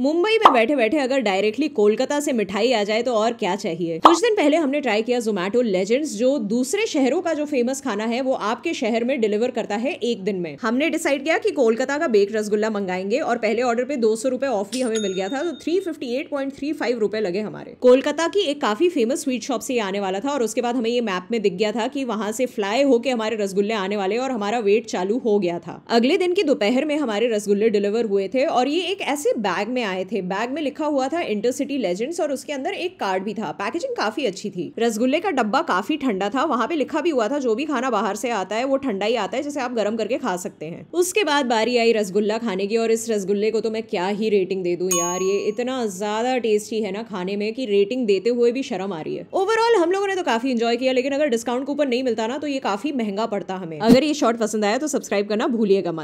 मुंबई में बैठे बैठे अगर डायरेक्टली कोलकाता से मिठाई आ जाए तो और क्या चाहिए कुछ दिन पहले हमने ट्राई किया जोमेटो लेजेंड्स जो दूसरे शहरों का जो फेमस खाना है वो आपके शहर में डिलीवर करता है एक दिन में हमने डिसाइड किया कि कोलकाता का बेक रसगुल्ला मंगाएंगे और पहले ऑर्डर पे दो सौ रुपए ऑफ भी हमें मिल गया था तो three fifty eight point three five रुपए लगे हमारे कोलकाता की एक काफी फेमस स्वीट शॉप से आने वाला था और उसके बाद हमें ये मैप में दिख गया था की वहां से फ्लाई होके हमारे रसगुल्ले आने वाले और हमारा वेट चालू हो गया था अगले दिन की दोपहर में हमारे रसगुल्ले डिलीवर हुए थे और ये एक ऐसे बैग में आए थे बैग में लिखा हुआ था इंटरसिटी लेजेंड्स और उसके अंदर एक कार्ड भी था पैकेजिंग काफी अच्छी थी रसगुल्ले का डब्बा काफी ठंडा था वहां पे लिखा भी हुआ था जो भी खाना बाहर से आता है वो ठंडा ही आता है जिसे आप गर्म करके खा सकते हैं उसके बाद बारी आई रसगुल्ला खाने की और इस रसगुल्ले को तो मैं क्या ही रेटिंग दे दू यार ये इतना ज्यादा टेस्टी है ना खाने में की रेटिंग देते हुए भी शर्म आ रही है ओवरऑल हम लोगों ने तो काफी इंजॉय किया लेकिन अगर डिस्काउंट कूपन नहीं मिलता ना तो ये काफी महंगा पड़ता हमें अगर ये शॉर्ट पसंद आया तो सब्सक्राइब करना भूलिएगा मत